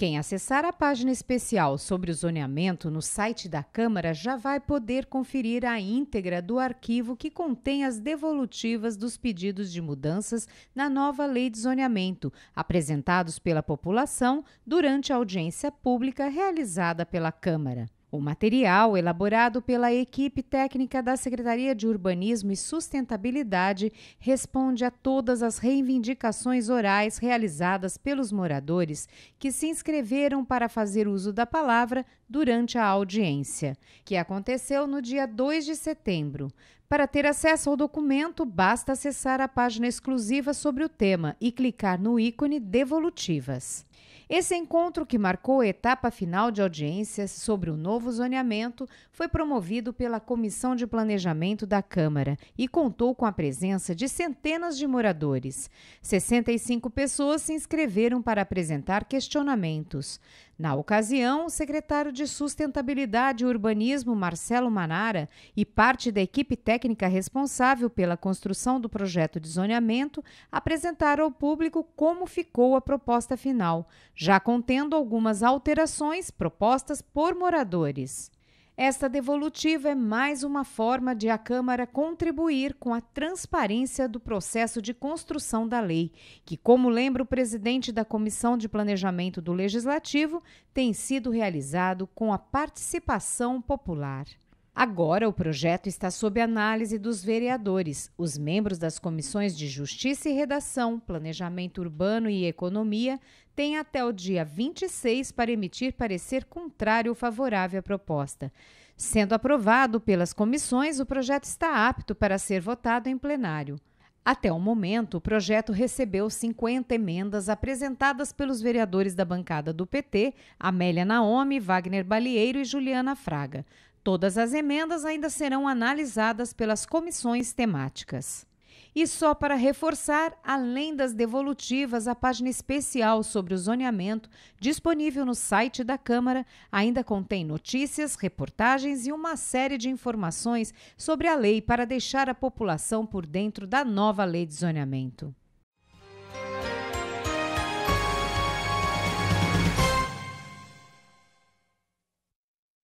Quem acessar a página especial sobre o zoneamento no site da Câmara já vai poder conferir a íntegra do arquivo que contém as devolutivas dos pedidos de mudanças na nova lei de zoneamento, apresentados pela população durante a audiência pública realizada pela Câmara. O material, elaborado pela equipe técnica da Secretaria de Urbanismo e Sustentabilidade, responde a todas as reivindicações orais realizadas pelos moradores que se inscreveram para fazer uso da palavra durante a audiência, que aconteceu no dia 2 de setembro. Para ter acesso ao documento, basta acessar a página exclusiva sobre o tema e clicar no ícone Devolutivas. Esse encontro, que marcou a etapa final de audiências sobre o novo zoneamento, foi promovido pela Comissão de Planejamento da Câmara e contou com a presença de centenas de moradores. 65 pessoas se inscreveram para apresentar questionamentos. Na ocasião, o secretário de Sustentabilidade e Urbanismo, Marcelo Manara, e parte da equipe técnica técnica responsável pela construção do projeto de zoneamento apresentar ao público como ficou a proposta final, já contendo algumas alterações propostas por moradores. Esta devolutiva é mais uma forma de a Câmara contribuir com a transparência do processo de construção da lei, que, como lembra o presidente da Comissão de Planejamento do Legislativo, tem sido realizado com a participação popular. Agora, o projeto está sob análise dos vereadores, os membros das comissões de Justiça e Redação, Planejamento Urbano e Economia têm até o dia 26 para emitir parecer contrário ou favorável à proposta. Sendo aprovado pelas comissões, o projeto está apto para ser votado em plenário. Até o momento, o projeto recebeu 50 emendas apresentadas pelos vereadores da bancada do PT, Amélia Naomi, Wagner Balieiro e Juliana Fraga. Todas as emendas ainda serão analisadas pelas comissões temáticas. E só para reforçar, além das devolutivas, a página especial sobre o zoneamento, disponível no site da Câmara, ainda contém notícias, reportagens e uma série de informações sobre a lei para deixar a população por dentro da nova lei de zoneamento.